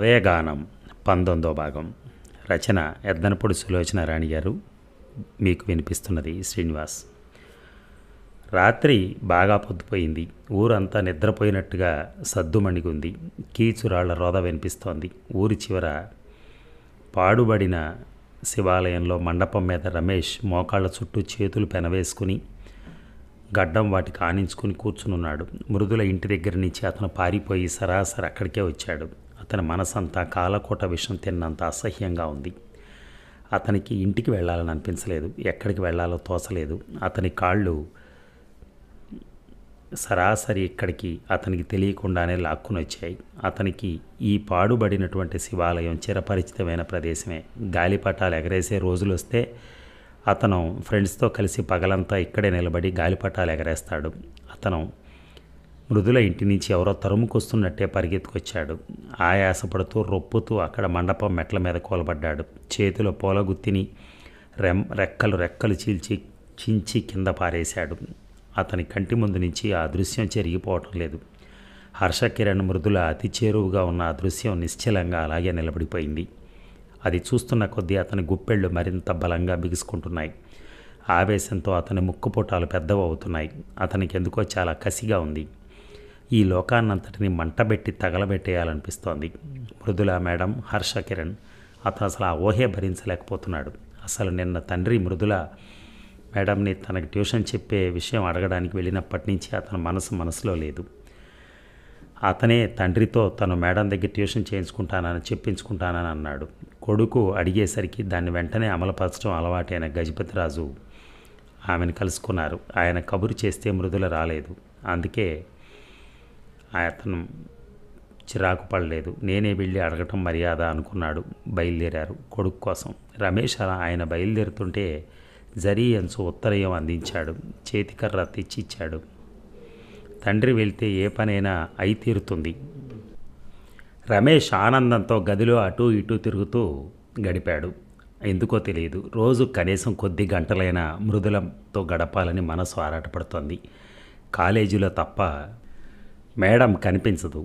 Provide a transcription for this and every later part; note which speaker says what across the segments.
Speaker 1: హృదయగానం పంతొమ్మిదో భాగం రచన ఎద్దనపొడి సులోచన రాణి గారు మీకు వినిపిస్తున్నది శ్రీనివాస్ రాత్రి బాగా పొద్దుపోయింది ఊరంతా నిద్రపోయినట్టుగా సద్దుమణిగుంది కీచురాళ్ల రోద వినిపిస్తోంది ఊరి చివర పాడుబడిన శివాలయంలో మండపం మీద రమేష్ మోకాళ్ళ చుట్టూ చేతులు పెనవేసుకుని గడ్డం వాటి కానించుకుని కూర్చునున్నాడు మృదుల ఇంటి దగ్గర నుంచి అతను పారిపోయి సరాసరి అక్కడికే వచ్చాడు అతని మనసంతా కాలకోట విషం తిన్నంత అసహ్యంగా ఉంది అతనికి ఇంటికి వెళ్ళాలని అనిపించలేదు ఎక్కడికి వెళ్ళాలో తోసలేదు అతని కాళ్ళు సరాసరి ఇక్కడికి అతనికి తెలియకుండానే లాక్కుని వచ్చాయి అతనికి ఈ పాడుబడినటువంటి శివాలయం చిరపరిచితమైన ప్రదేశమే గాలిపటాలు ఎగరేసే రోజులు వస్తే అతను ఫ్రెండ్స్తో కలిసి పగలంతా ఇక్కడే నిలబడి గాలిపటాలు ఎగరేస్తాడు అతను మృదుల ఇంటి నుంచి ఎవరో తరుముకొస్తున్నట్టే పరిగెత్తుకొచ్చాడు ఆయాసపడుతూ రొప్పుతూ అక్కడ మండపం మెట్ల మీద కోలబడ్డాడు చేతిలో పూలగుత్తిని రెం రెక్కలు రెక్కలు చీల్చి చించి కింద పారేశాడు అతని కంటి ముందు నుంచి ఆ దృశ్యం చెరిగిపోవటం లేదు హర్షకిరణ్ మృదుల అతి చేరువుగా ఉన్న ఆ దృశ్యం నిశ్చలంగా అలాగే నిలబడిపోయింది అది చూస్తున్న కొద్దీ అతని గుప్పెళ్ళు మరింత బలంగా బిగుసుకుంటున్నాయి ఆవేశంతో అతని ముక్కుపుటాలు పెద్దవవుతున్నాయి అతనికి ఎందుకో చాలా కసిగా ఉంది ఈ లోకాన్నంతటిని మంటబెట్టి తగలబెట్టేయాలనిపిస్తోంది మృదుల మేడం హర్ష కిరణ్ అతను అసలు ఆ ఊహే భరించలేకపోతున్నాడు అసలు నిన్న తండ్రి మృదుల మేడంని తనకు ట్యూషన్ చెప్పే విషయం అడగడానికి వెళ్ళినప్పటి నుంచి అతని మనసు మనసులో లేదు అతనే తండ్రితో తను మేడం దగ్గర ట్యూషన్ చేయించుకుంటానని చెప్పించుకుంటానని అన్నాడు కొడుకు అడిగేసరికి దాన్ని వెంటనే అమలుపరచడం అలవాటైన గజపతిరాజు ఆమెను కలుసుకున్నారు ఆయన కబురు చేస్తే మృదుల రాలేదు అందుకే అతను చిరాకు పడలేదు నేనే వెళ్ళి అడగటం మర్యాద అనుకున్నాడు బయలుదేరారు కొడుకు కోసం రమేష్ ఆయన బయలుదేరుతుంటే జరీ అంచు ఉత్తరయం అందించాడు చేతికర్ర తెచ్చిచ్చాడు తండ్రి వెళ్తే ఏ పనైనా అయి తీరుతుంది రమేష్ ఆనందంతో గదిలో అటూ ఇటూ తిరుగుతూ గడిపాడు ఎందుకో తెలియదు రోజు కనీసం కొద్ది గంటలైనా మృదులంతో గడపాలని మనసు ఆరాటపడుతోంది కాలేజీలో తప్ప మేడం కనిపించదు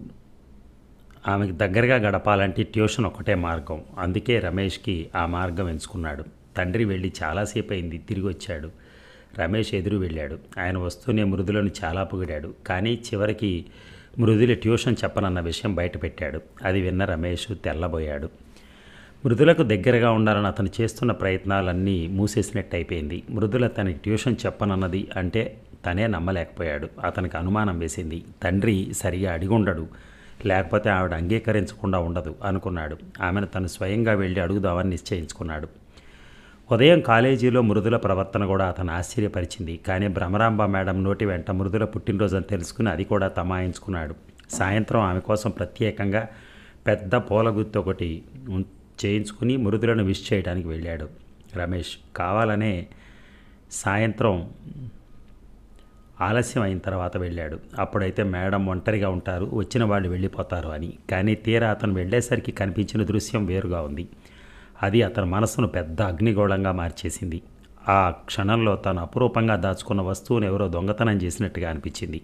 Speaker 1: ఆమెకు దగ్గరగా గడపాలంటే ట్యూషన్ ఒకటే మార్గం అందుకే రమేష్కి ఆ మార్గం ఎంచుకున్నాడు తండ్రి వెళ్ళి చాలాసేపు అయింది తిరిగి వచ్చాడు రమేష్ ఎదురు వెళ్ళాడు ఆయన వస్తూనే మృదులను చాలా పొగిడాడు కానీ చివరికి మృదుల ట్యూషన్ చెప్పనన్న విషయం బయటపెట్టాడు అది విన్న రమేష్ తెల్లబోయాడు మృదులకు దగ్గరగా ఉండాలని అతను చేస్తున్న ప్రయత్నాలన్నీ మూసేసినట్టు అయిపోయింది మృదుల తనకి ట్యూషన్ చెప్పనన్నది అంటే తనే నమ్మలేకపోయాడు అతనికి అనుమానం వేసింది తండ్రి సరిగా అడిగుండడు లేకపోతే ఆవిడ అంగీకరించకుండా ఉండదు అనుకున్నాడు ఆమెను తను స్వయంగా వెళ్ళి అడుగుదామని నిశ్చయించుకున్నాడు ఉదయం కాలేజీలో మృదుల ప్రవర్తన కూడా అతను ఆశ్చర్యపరిచింది కానీ భ్రమరాంబ మేడం నోటి వెంట మృదుల పుట్టినరోజుని తెలుసుకుని అది కూడా తమాయించుకున్నాడు సాయంత్రం ఆమె కోసం ప్రత్యేకంగా పెద్ద పూల గుత్తి ఒకటి చేయించుకుని మృదులను విష్ చేయడానికి వెళ్ళాడు రమేష్ కావాలనే సాయంత్రం ఆలస్యం అయిన తర్వాత వెళ్ళాడు అప్పుడైతే మేడం ఒంటరిగా ఉంటారు వచ్చిన వాళ్ళు వెళ్ళిపోతారు అని కానీ తీరా అతను వెళ్ళేసరికి కనిపించిన దృశ్యం వేరుగా ఉంది అది అతని మనసును పెద్ద అగ్నిగోళంగా మార్చేసింది ఆ క్షణంలో తను అపురూపంగా దాచుకున్న వస్తువును ఎవరో దొంగతనం చేసినట్టుగా అనిపించింది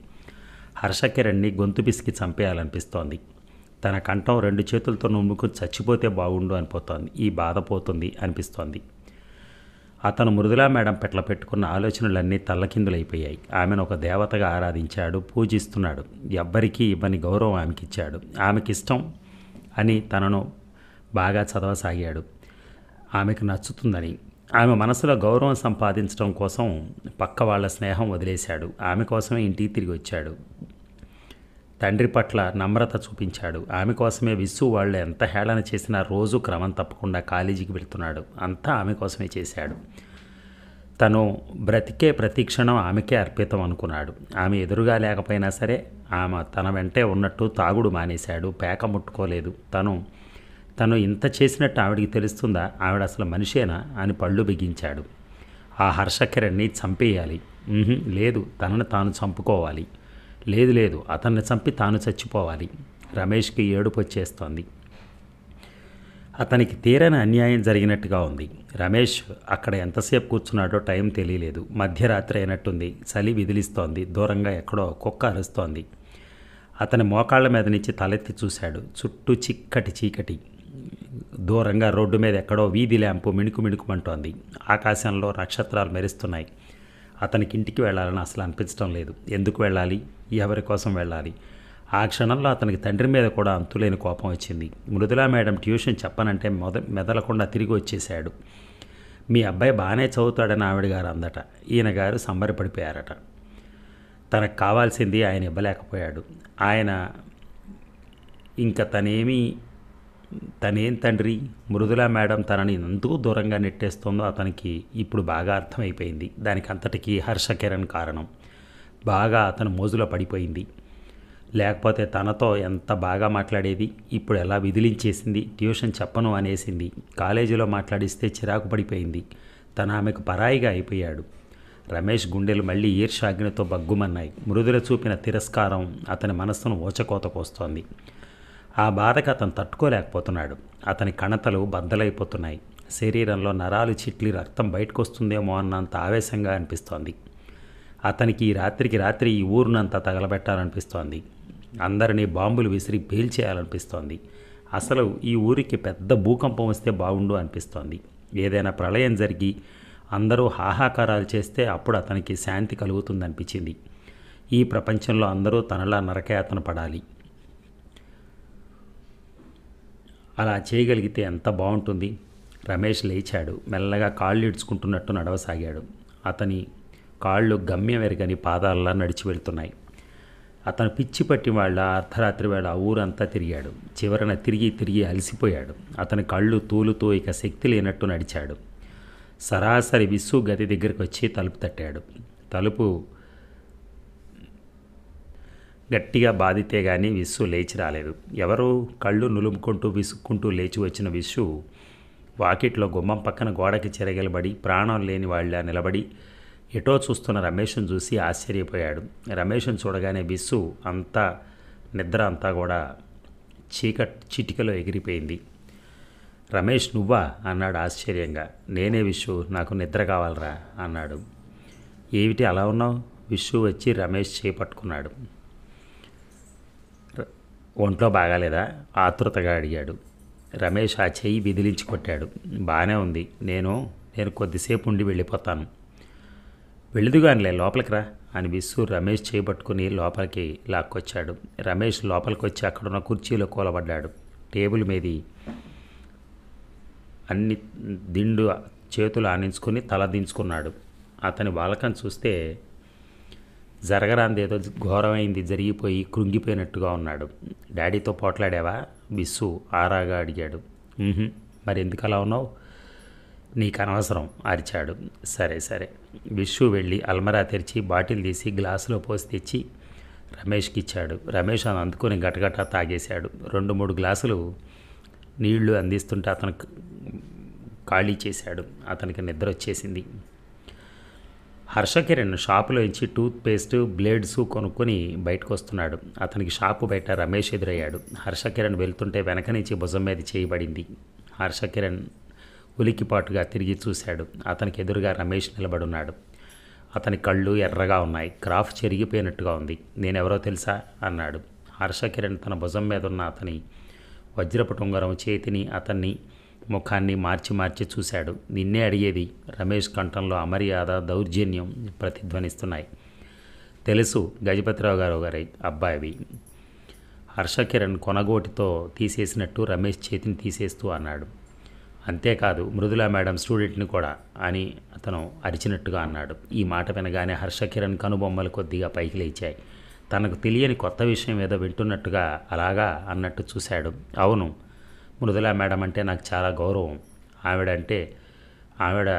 Speaker 1: హర్షకిరణ్ని గొంతు పిసికి చంపేయాలనిపిస్తోంది తన కంఠం రెండు చేతులతో నుమ్ముకు చచ్చిపోతే బాగుండు అనిపోతోంది ఈ బాధ పోతుంది అనిపిస్తోంది అతను మృదులా మేడం పెట్ల పెట్టుకున్న ఆలోచనలన్నీ తల్లకిందులైపోయాయి ఆమెను ఒక దేవతగా ఆరాధించాడు పూజిస్తున్నాడు ఎవ్వరికీ ఇవ్వని గౌరవం ఆమెకిచ్చాడు ఆమెకిష్టం అని తనను బాగా చదవసాగాడు ఆమెకు నచ్చుతుందని ఆమె మనసులో గౌరవం సంపాదించడం కోసం పక్క వాళ్ళ స్నేహం వదిలేశాడు ఆమె కోసమే ఇంటికి తిరిగి వచ్చాడు తండ్రి పట్ల నమ్రత చూపించాడు ఆమె కోసమే విసు వాళ్ళు ఎంత హేళన చేసినా రోజు క్రమం తప్పకుండా కాలేజీకి వెళ్తున్నాడు అంతా ఆమె కోసమే చేశాడు తను బ్రతికే ప్రతిక్షణం ఆమెకే అర్పితం అనుకున్నాడు ఆమె ఎదురుగా లేకపోయినా సరే ఆమె తన వెంటే ఉన్నట్టు తాగుడు మానేశాడు పేక ముట్టుకోలేదు తను తను ఇంత చేసినట్టు ఆవిడికి తెలుస్తుందా ఆవిడ అసలు మనిషేనా అని పళ్ళు బిగించాడు ఆ హర్షకిరణ్ని చంపేయాలి లేదు తనను తాను చంపుకోవాలి లేదు లేదు అతన్ని చంపి తాను చచ్చిపోవాలి రమేష్కి ఏడుపు వచ్చేస్తోంది అతనికి తీరని అన్యాయం జరిగినట్టుగా ఉంది రమేష్ అక్కడ ఎంతసేపు కూర్చున్నాడో టైం తెలియలేదు మధ్యరాత్రి అయినట్టుంది చలి విదిలిస్తోంది దూరంగా ఎక్కడో కుక్క అరుస్తోంది అతని మోకాళ్ళ మీద నుంచి తలెత్తి చూశాడు చుట్టూ చిక్కటి చీకటి దూరంగా రోడ్డు మీద ఎక్కడో వీధి ల్యాంపు మిణుకు మిణుకుమంటోంది ఆకాశంలో నక్షత్రాలు మెరుస్తున్నాయి అతనికి ఇంటికి వెళ్ళాలని అసలు అనిపించడం లేదు ఎందుకు వెళ్ళాలి ఎవరి కోసం వెళ్ళాలి ఆ క్షణంలో అతనికి తండ్రి మీద కూడా అంతులేని కోపం వచ్చింది మృదులా మేడం ట్యూషన్ చెప్పనంటే మొద మెదలకుండా తిరిగి వచ్చేశాడు మీ అబ్బాయి బాగానే చదువుతాడని ఆవిడ గారు అందట ఈయన గారు సంబరపడిపోయారట తనకు కావాల్సింది ఆయన ఇవ్వలేకపోయాడు ఆయన ఇంకా తనేమీ తనేం తండ్రి మృదులా మేడం తనని ఎందుకు దూరంగా నెట్టేస్తోందో అతనికి ఇప్పుడు బాగా అర్థమైపోయింది దానికి అంతటికీ హర్షకిరణ్ కారణం బాగా అతను మోజులో పడిపోయింది లేకపోతే తనతో ఎంత బాగా మాట్లాడేది ఇప్పుడు ఎలా విదిలించేసింది ట్యూషన్ చెప్పను అనేసింది కాలేజీలో మాట్లాడిస్తే చిరాకు పడిపోయింది తన ఆమెకు పరాయిగా అయిపోయాడు రమేష్ గుండెలు మళ్ళీ ఈర్షాగ్నితో బగ్గుమన్నాయి మృదుల చూపిన తిరస్కారం అతని మనస్సును ఓచకోత కోస్తోంది ఆ బాధకు అతను తట్టుకోలేకపోతున్నాడు అతని కణతలు బద్దలైపోతున్నాయి శరీరంలో నరాలు చిట్లి రక్తం బయటకొస్తుందేమో అన్నంత ఆవేశంగా అనిపిస్తోంది అతనికి ఈ రాత్రికి రాత్రి ఈ ఊరునంతా తగలబెట్టాలనిపిస్తోంది అందరినీ బాంబులు విసిరి పేల్చేయాలనిపిస్తోంది అసలు ఈ ఊరికి పెద్ద భూకంపం వస్తే బాగుండు అనిపిస్తోంది ఏదైనా ప్రళయం జరిగి అందరూ హాహాకారాలు చేస్తే అప్పుడు అతనికి శాంతి కలుగుతుందనిపించింది ఈ ప్రపంచంలో అందరూ తనలా అతను పడాలి అలా చేయగలిగితే ఎంత బాగుంటుంది రమేష్ లేచాడు మెల్లగా కాళ్ళు ఇడ్చుకుంటున్నట్టు నడవసాగాడు అతని కాళ్ళు గమ్యం వెరగని పాదాల్లా నడిచి వెళ్తున్నాయి అతను పిచ్చి పట్టి వాళ్ళ అర్ధరాత్రి వేళ ఊరంతా తిరిగాడు చివరన తిరిగి తిరిగి అలసిపోయాడు అతని కళ్ళు తూలుతూ ఇక శక్తి లేనట్టు నడిచాడు సరాసరి విస్సు గది దగ్గరికి వచ్చి తలుపు తట్టాడు తలుపు గట్టిగా బాధితే గాని విస్సు లేచి రాలేదు ఎవరూ కళ్ళు నులుముకుంటూ విసుక్కుంటూ లేచి వచ్చిన విస్సు వాకిట్లో గుమ్మం పక్కన గోడకి చెరగలబడి ప్రాణం లేని వాళ్ళ నిలబడి ఎటో చూస్తున్న రమేష్ను చూసి ఆశ్చర్యపోయాడు రమేష్ను చూడగానే విస్సు అంతా నిద్ర అంతా కూడా చీక చిటికలో ఎగిరిపోయింది రమేష్ నువ్వా అన్నాడు ఆశ్చర్యంగా నేనే విషు నాకు నిద్ర కావాలరా అన్నాడు ఏమిటి అలా ఉన్నావు విషు వచ్చి రమేష్ చేపట్టుకున్నాడు ఒంట్లో బాగాలేదా ఆతృతగా అడిగాడు రమేష్ ఆ చెయ్యి విదిలించి కొట్టాడు బాగానే ఉంది నేను నేను కొద్దిసేపు ఉండి వెళ్ళిపోతాను వెళ్ళదుగానిలే లోపలికి రా అని విస్సు రమేష్ చేపట్టుకుని లోపలికి లాక్కొచ్చాడు రమేష్ లోపలికి వచ్చి అక్కడున్న కుర్చీలో కూలబడ్డాడు టేబుల్ మీద అన్ని దిండు చేతులు ఆనించుకుని తల దించుకున్నాడు అతని వాలకం చూస్తే జరగరాంది ఏదో ఘోరమైంది జరిగిపోయి కృంగిపోయినట్టుగా ఉన్నాడు డాడీతో పోట్లాడావా బిస్సు ఆరాగా అడిగాడు మరి ఎందుకు అలా ఉన్నావు నీకు అనవసరం అరిచాడు సరే సరే విషు వెళ్ళి అల్మరా తెరిచి బాటిల్ తీసి గ్లాసులో పోసి తెచ్చి రమేష్కి ఇచ్చాడు రమేష్ అని అందుకుని గటగటా తాగేశాడు రెండు మూడు గ్లాసులు నీళ్లు అందిస్తుంటే అతను ఖాళీ చేశాడు అతనికి నిద్ర వచ్చేసింది హర్షకిరణ్ షాపులో ఇచ్చి టూత్ బ్లేడ్స్ కొనుక్కొని బయటకు వస్తున్నాడు అతనికి షాపు బయట రమేష్ ఎదురయ్యాడు హర్షకిరణ్ వెళ్తుంటే వెనక నుంచి భుజం మీద చేయబడింది హర్షకిరణ్ ఉలికిపాటుగా తిరిగి చూశాడు అతనికి ఎదురుగా రమేష్ నిలబడున్నాడు అతని కళ్ళు ఎర్రగా ఉన్నాయి క్రాఫ్ చెరిగిపోయినట్టుగా ఉంది నేనెవరో తెలుసా అన్నాడు హర్షకిరణ్ తన భుజం మీద ఉన్న అతని వజ్రపు ఉంగరం చేతిని అతన్ని ముఖాన్ని మార్చి మార్చి చూశాడు నిన్నే అడిగేది రమేష్ కంఠంలో అమర్యాద దౌర్జన్యం ప్రతిధ్వనిస్తున్నాయి తెలుసు గజపతిరావు గారు గారి అబ్బాయివి హర్షకిరణ్ కొనగోటితో తీసేసినట్టు రమేష్ చేతిని తీసేస్తూ అన్నాడు అంతేకాదు మృదుల మేడం స్టూడెంట్ని కూడా అని అతను అరిచినట్టుగా అన్నాడు ఈ మాట వినగానే హర్షకిరణ్ కనుబొమ్మలు కొద్దిగా పైకి లేచాయి తనకు తెలియని కొత్త విషయం ఏదో వింటున్నట్టుగా అలాగా అన్నట్టు చూశాడు అవును మృదుల మేడం అంటే నాకు చాలా గౌరవం ఆవిడంటే ఆవిడ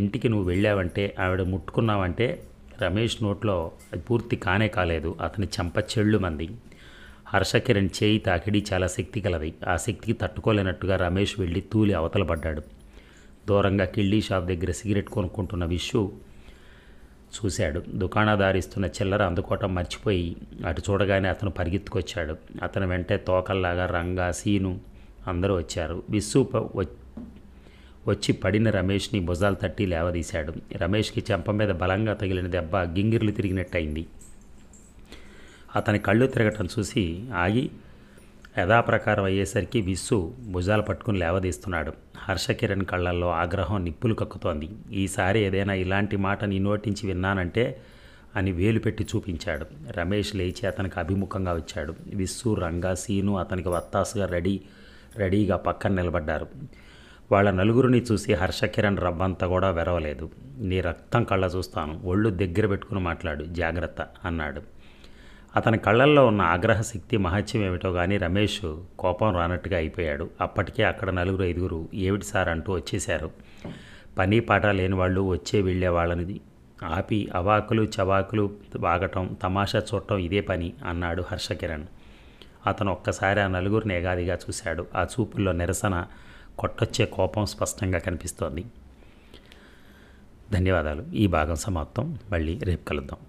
Speaker 1: ఇంటికి నువ్వు వెళ్ళావంటే ఆవిడ ముట్టుకున్నావంటే రమేష్ నోట్లో అది పూర్తి కానే కాలేదు అతని చెంప చెళ్ళు మంది హర్షకిరణ్ చేయి తాకిడి చాలా శక్తి కలది ఆ శక్తికి తట్టుకోలేనట్టుగా రమేష్ వెళ్ళి తూలి అవతల పడ్డాడు దూరంగా కిళ్ళీ షాప్ దగ్గర సిగరెట్ కొనుక్కుంటున్న విషు చూశాడు దుకాణదారిస్తున్న చిల్లర అందుకోవటం మర్చిపోయి అటు చూడగానే అతను పరిగెత్తుకొచ్చాడు అతను వెంటే తోకల్లాగా రంగా సీను అందరూ వచ్చారు విస్సు వచ్చి పడిన రమేష్ని భుజాలు తట్టి లేవదీశాడు రమేష్కి చెంప మీద బలంగా తగిలిన దెబ్బ గింగిర్లు తిరిగినట్టయింది అతని కళ్ళు తిరగటం చూసి ఆగి యథాప్రకారం అయ్యేసరికి విస్సు భుజాలు పట్టుకుని లేవదీస్తున్నాడు హర్షకిరణ్ కళ్ళల్లో ఆగ్రహం నిప్పులు కక్కుతోంది ఈసారి ఏదైనా ఇలాంటి మాట నీ నోటించి విన్నానంటే అని వేలు పెట్టి చూపించాడు రమేష్ లేచి అతనికి అభిముఖంగా వచ్చాడు విస్సు రంగా సీను అతనికి వత్తాసుగా రెడీ రెడీగా పక్కన నిలబడ్డారు వాళ్ళ నలుగురిని చూసి హర్షకిరణ్ రవ్వంతా కూడా వెరవలేదు నీ రక్తం కళ్ళ చూస్తాను ఒళ్ళు దగ్గర పెట్టుకుని మాట్లాడు జాగ్రత్త అన్నాడు అతని కళ్ళల్లో ఉన్న ఆగ్రహ శక్తి మహత్యం ఏమిటో కానీ రమేష్ కోపం రానట్టుగా అయిపోయాడు అప్పటికే అక్కడ నలుగురు ఐదుగురు ఏమిటి సార్ అంటూ వచ్చేశారు పని పాట లేని వాళ్ళు వచ్చే వెళ్ళే వాళ్ళని ఆపి అవాకులు చవాకులు వాగటం తమాషా చూడటం ఇదే పని అన్నాడు హర్షకిరణ్ అతను ఒక్కసారి ఆ నలుగురిని ఏగాదిగా చూశాడు ఆ చూపుల్లో నిరసన కొట్టొచ్చే కోపం స్పష్టంగా కనిపిస్తోంది ధన్యవాదాలు ఈ భాగం సమాప్తం మళ్ళీ రేపు కలుద్దాం